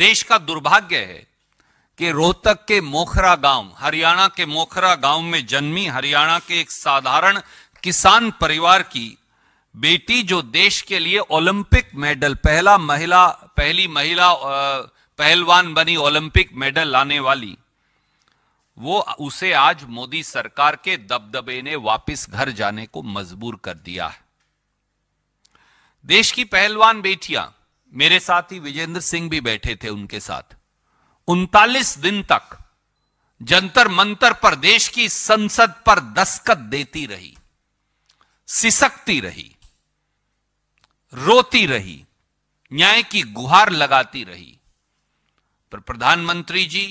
देश का दुर्भाग्य है कि रोहतक के मोखरा गांव हरियाणा के मोखरा गांव में जन्मी हरियाणा के एक साधारण किसान परिवार की बेटी जो देश के लिए ओलंपिक मेडल पहला महिला पहली महिला पहलवान बनी ओलंपिक मेडल लाने वाली वो उसे आज मोदी सरकार के दबदबे ने वापस घर जाने को मजबूर कर दिया है देश की पहलवान बेटियां मेरे साथ ही विजेंद्र सिंह भी बैठे थे उनके साथ उनतालीस दिन तक जंतर मंतर पर देश की संसद पर दस्खत देती रही सिसकती रही रोती रही न्याय की गुहार लगाती रही पर प्रधानमंत्री जी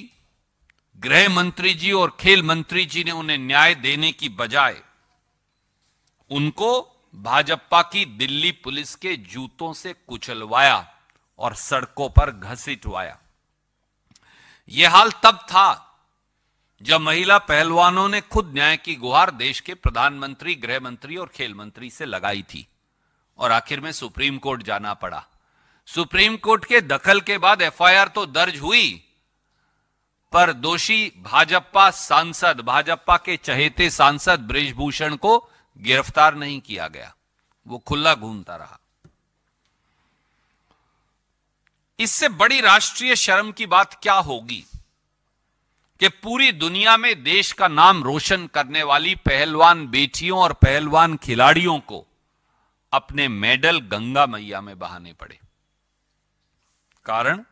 गृह मंत्री जी और खेल मंत्री जी ने उन्हें न्याय देने की बजाय उनको भाजपा की दिल्ली पुलिस के जूतों से कुचलवाया और सड़कों पर घसीटवाया यह हाल तब था जब महिला पहलवानों ने खुद न्याय की गुहार देश के प्रधानमंत्री गृह मंत्री और खेल मंत्री से लगाई थी और आखिर में सुप्रीम कोर्ट जाना पड़ा सुप्रीम कोर्ट के दखल के बाद एफआईआर तो दर्ज हुई पर दोषी भाजपा सांसद भाजपा के चहेते सांसद ब्रिजभूषण को गिरफ्तार नहीं किया गया वो खुला घूमता रहा इससे बड़ी राष्ट्रीय शर्म की बात क्या होगी कि पूरी दुनिया में देश का नाम रोशन करने वाली पहलवान बेटियों और पहलवान खिलाड़ियों को अपने मेडल गंगा मैया में बहाने पड़े कारण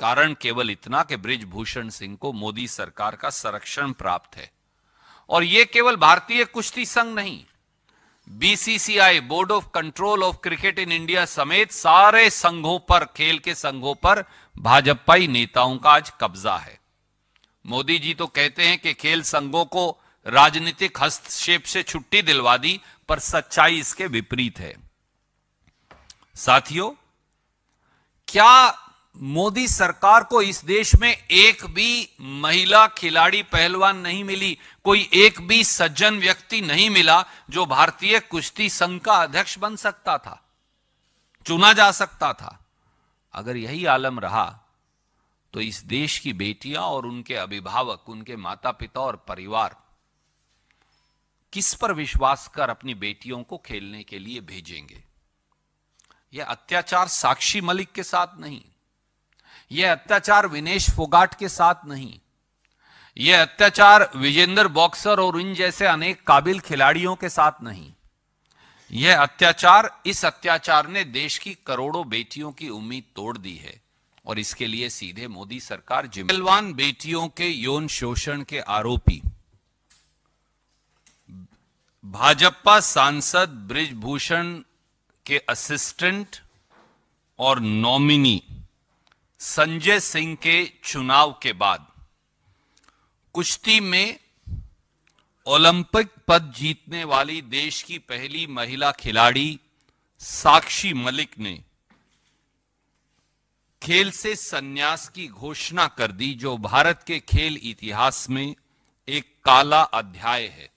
कारण केवल इतना कि ब्रिजभूषण सिंह को मोदी सरकार का संरक्षण प्राप्त है और यह केवल भारतीय कुश्ती संघ नहीं BCCI board of control of cricket in India समेत सारे संघों पर खेल के संघों पर भाजपाई नेताओं का आज कब्जा है मोदी जी तो कहते हैं कि खेल संघों को राजनीतिक हस्तक्षेप से छुट्टी दिलवा दी पर सच्चाई इसके विपरीत है साथियों क्या मोदी सरकार को इस देश में एक भी महिला खिलाड़ी पहलवान नहीं मिली कोई एक भी सज्जन व्यक्ति नहीं मिला जो भारतीय कुश्ती संघ का अध्यक्ष बन सकता था चुना जा सकता था अगर यही आलम रहा तो इस देश की बेटियां और उनके अभिभावक उनके माता पिता और परिवार किस पर विश्वास कर अपनी बेटियों को खेलने के लिए भेजेंगे यह अत्याचार साक्षी मलिक के साथ नहीं यह अत्याचार विनेश फोगाट के साथ नहीं यह अत्याचार विजेंद्र बॉक्सर और इन जैसे अनेक काबिल खिलाड़ियों के साथ नहीं यह अत्याचार इस अत्याचार ने देश की करोड़ों बेटियों की उम्मीद तोड़ दी है और इसके लिए सीधे मोदी सरकार जिम्मेवान बेटियों के यौन शोषण के आरोपी भाजपा सांसद ब्रिजभूषण के असिस्टेंट और नॉमिनी संजय सिंह के चुनाव के बाद कुश्ती में ओलंपिक पद जीतने वाली देश की पहली महिला खिलाड़ी साक्षी मलिक ने खेल से सन्यास की घोषणा कर दी जो भारत के खेल इतिहास में एक काला अध्याय है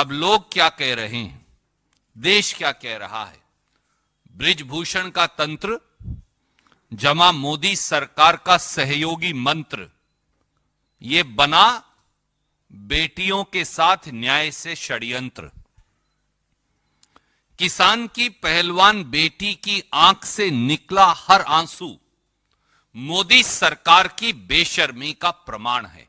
अब लोग क्या कह रहे हैं देश क्या कह रहा है ब्रिजभूषण का तंत्र जमा मोदी सरकार का सहयोगी मंत्र ये बना बेटियों के साथ न्याय से षड्यंत्र किसान की पहलवान बेटी की आंख से निकला हर आंसू मोदी सरकार की बेशर्मी का प्रमाण है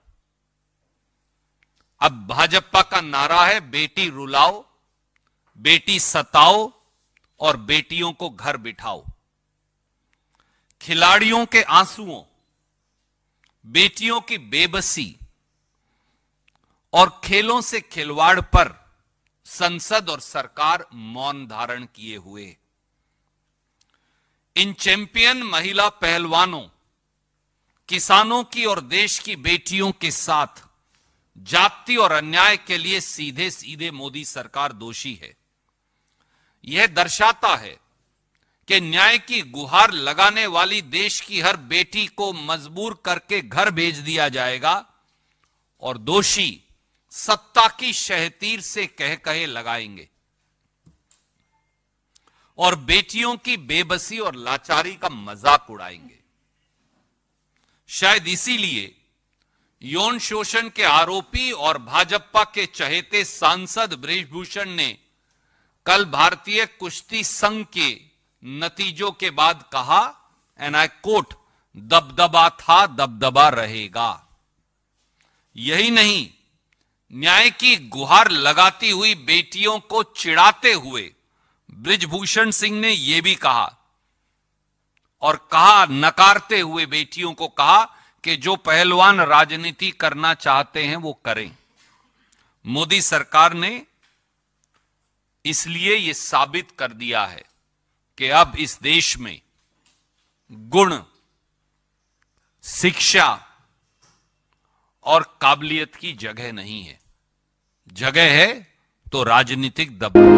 अब भाजपा का नारा है बेटी रुलाओ बेटी सताओ और बेटियों को घर बिठाओ खिलाड़ियों के आंसुओं बेटियों की बेबसी और खेलों से खिलवाड़ पर संसद और सरकार मौन धारण किए हुए इन चैंपियन महिला पहलवानों किसानों की और देश की बेटियों के साथ जाति और अन्याय के लिए सीधे सीधे मोदी सरकार दोषी है यह दर्शाता है कि न्याय की गुहार लगाने वाली देश की हर बेटी को मजबूर करके घर भेज दिया जाएगा और दोषी सत्ता की शहतीर से कह कहे लगाएंगे और बेटियों की बेबसी और लाचारी का मजाक उड़ाएंगे शायद इसीलिए यौन शोषण के आरोपी और भाजपा के चहेते सांसद ब्रिजभूषण ने कल भारतीय कुश्ती संघ के नतीजों के बाद कहा एंड आई कोट दबदबा था दबदबा रहेगा यही नहीं न्याय की गुहार लगाती हुई बेटियों को चिढ़ाते हुए ब्रिजभूषण सिंह ने यह भी कहा और कहा नकारते हुए बेटियों को कहा कि जो पहलवान राजनीति करना चाहते हैं वो करें मोदी सरकार ने इसलिए यह साबित कर दिया है कि अब इस देश में गुण शिक्षा और काबिलियत की जगह नहीं है जगह है तो राजनीतिक दबाव